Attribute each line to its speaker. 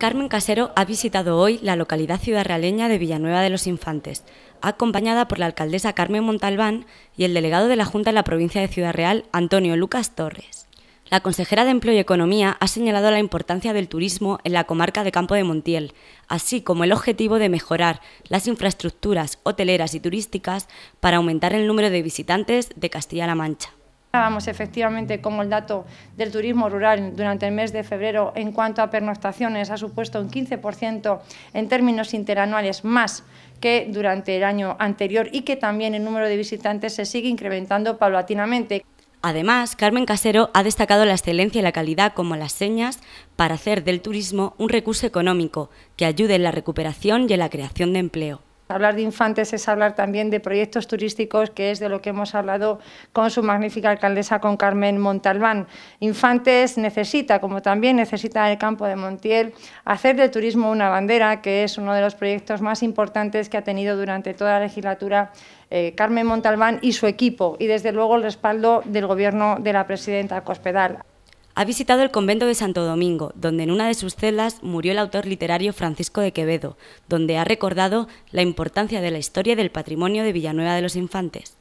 Speaker 1: Carmen Casero ha visitado hoy la localidad ciudadrealeña de Villanueva de los Infantes, acompañada por la alcaldesa Carmen Montalbán y el delegado de la Junta en la provincia de Ciudad Real, Antonio Lucas Torres. La consejera de Empleo y Economía ha señalado la importancia del turismo en la comarca de Campo de Montiel, así como el objetivo de mejorar las infraestructuras hoteleras y turísticas para aumentar el número de visitantes de Castilla-La Mancha.
Speaker 2: Hablábamos efectivamente como el dato del turismo rural durante el mes de febrero en cuanto a pernoctaciones ha supuesto un 15% en términos interanuales más que durante el año anterior y que también el número de visitantes se sigue incrementando paulatinamente.
Speaker 1: Además, Carmen Casero ha destacado la excelencia y la calidad como las señas para hacer del turismo un recurso económico que ayude en la recuperación y en la creación de empleo.
Speaker 2: Hablar de infantes es hablar también de proyectos turísticos, que es de lo que hemos hablado con su magnífica alcaldesa, con Carmen Montalbán. Infantes necesita, como también necesita el campo de Montiel, hacer del turismo una bandera, que es uno de los proyectos más importantes que ha tenido durante toda la legislatura eh, Carmen Montalbán y su equipo, y desde luego el respaldo del Gobierno de la presidenta Cospedal.
Speaker 1: Ha visitado el convento de Santo Domingo, donde en una de sus celas murió el autor literario Francisco de Quevedo, donde ha recordado la importancia de la historia y del patrimonio de Villanueva de los Infantes.